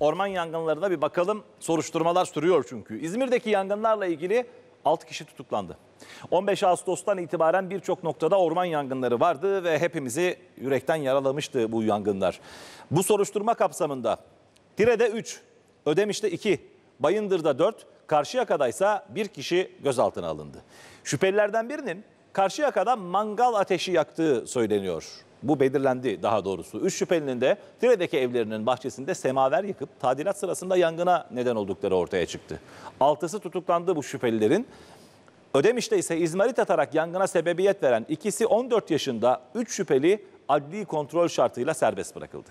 orman yangınlarına bir bakalım. Soruşturmalar sürüyor çünkü. İzmir'deki yangınlarla ilgili 6 kişi tutuklandı. 15 Ağustos'tan itibaren birçok noktada orman yangınları vardı ve hepimizi yürekten yaralamıştı bu yangınlar. Bu soruşturma kapsamında Tire'de 3, Ödemiş'te 2, Bayındır'da 4, Karşıyaka'da ise 1 kişi gözaltına alındı. Şüphelilerden birinin Karşıyaka'da mangal ateşi yaktığı söyleniyor. Bu belirlendi daha doğrusu. Üç şüphelinin de Tire'deki evlerinin bahçesinde semaver yakıp tadilat sırasında yangına neden oldukları ortaya çıktı. Altısı tutuklandı bu şüphelilerin. Ödemiş'te ise izmarit atarak yangına sebebiyet veren ikisi 14 yaşında 3 şüpheli adli kontrol şartıyla serbest bırakıldı.